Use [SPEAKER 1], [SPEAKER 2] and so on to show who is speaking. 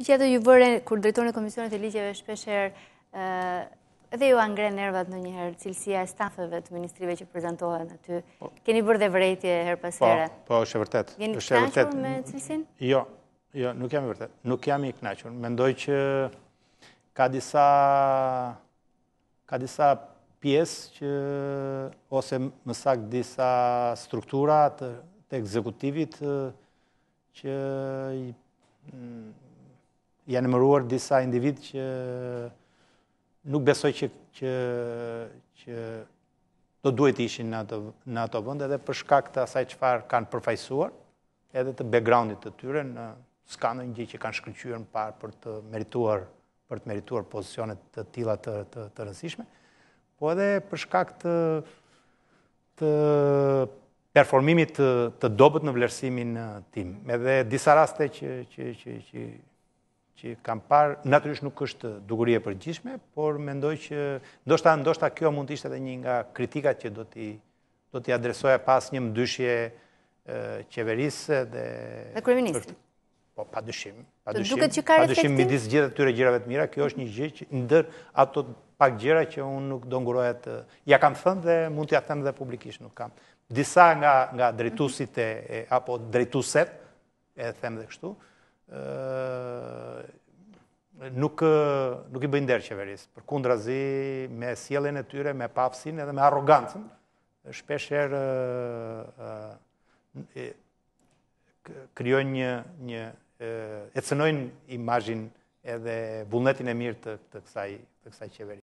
[SPEAKER 1] Mi që ato ju vëre, kur drejtonë në komisionet e ligjeve, shpesher edhe ju angre nervat në njëherë cilësia e stafëve të ministrive që prezentohen aty. Po. Keni bërë dhe vërejtje herë pasere. Po, po, është e vërtet. Keni knashur me cilësin? Jo, jo, nuk jam i vërtet. Nuk jam i knashur. Mendoj që ka disa ka disa pjesë që ose mësak disa strukturat të ekzekutivit që i janë mëruar disa individ që nuk besoj që do duhet ishin në ato vënd, edhe për shkak të asaj qëfar kanë përfajsuar, edhe të backgroundit të tyre, në skandën gjithë që kanë shkryqyën parë për të merituar për të merituar pozicionet të tila të rëzishme, po edhe përshkak të performimit të dobet në vlerësimin tim. Edhe disa raste që që kam parë, natyrisht nuk është dukurie e përgjithshme, por mendoj që ndoshta ndoshta kjo mund të ishte edhe një nga kritikat që do t'i do t'i adresoja pas një mbyshje qeverisë dhe dhe kryeministrit. Po pa padyshim. Duket që ka efekt. Padyshim midis gjithë këtyre gjërave të mira, kjo është një gjë që ndër ato pak gjëra që unë nuk do ngurohet ja kam thënë dhe mund t'ia them edhe publikisht, nuk kam. Disa nga nga e, apo drejtuesët e them dhe kështu, nuk, nuk i bëjnë derë qeverisë. Për kundra zi, me sielin e tyre, me pafsin edhe me arogancën, shpesher kryojnë një, një e cënojnë imajin edhe vullnetin e mirë të, të kësaj, të kësaj qeveri.